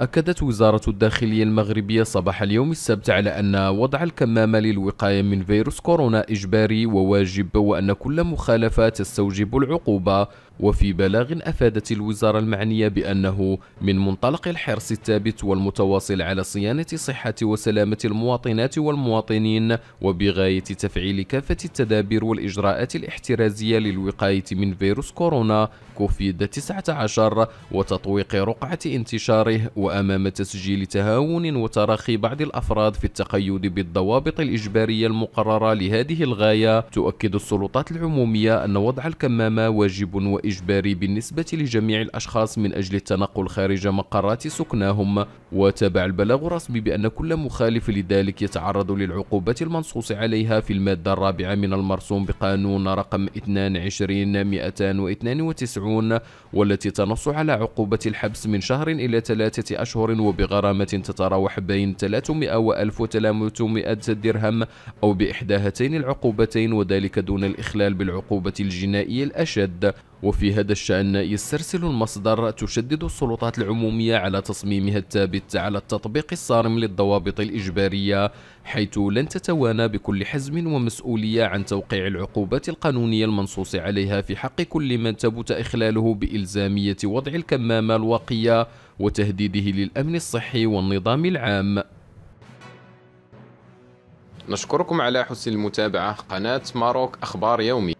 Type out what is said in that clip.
أكدت وزارة الداخلية المغربية صباح اليوم السبت على أن وضع الكمامة للوقاية من فيروس كورونا إجباري وواجب وأن كل مخالفة تستوجب العقوبة وفي بلاغ أفادت الوزارة المعنية بأنه من منطلق الحرص الثابت والمتواصل على صيانة صحة وسلامة المواطنات والمواطنين وبغاية تفعيل كافة التدابير والإجراءات الاحترازية للوقاية من فيروس كورونا كوفيد 19 وتطويق رقعة انتشاره و وأمام تسجيل تهاون وتراخي بعض الأفراد في التقيد بالضوابط الإجبارية المقررة لهذه الغاية تؤكد السلطات العمومية أن وضع الكمامة واجب وإجباري بالنسبة لجميع الأشخاص من أجل التنقل خارج مقرات سكناهم وتابع البلاغ الرسمي بأن كل مخالف لذلك يتعرض للعقوبات المنصوص عليها في المادة الرابعة من المرسوم بقانون رقم 22 292 والتي تنص على عقوبة الحبس من شهر إلى ثلاثة أشهر وبغرامة تتراوح بين 300 و 1300 درهم أو بإحدى هاتين العقوبتين وذلك دون الإخلال بالعقوبة الجنائية الأشد وفي هذا الشأن يسترسل المصدر تشدد السلطات العمومية على تصميمها الثابت على التطبيق الصارم للضوابط الإجبارية حيث لن تتوانى بكل حزم ومسؤولية عن توقيع العقوبات القانونية المنصوص عليها في حق كل من ثبت إخلاله بإلزامية وضع الكمامة الواقية وتهديده للأمن الصحي والنظام العام نشكركم على حسن المتابعة قناة ماروك أخبار يومي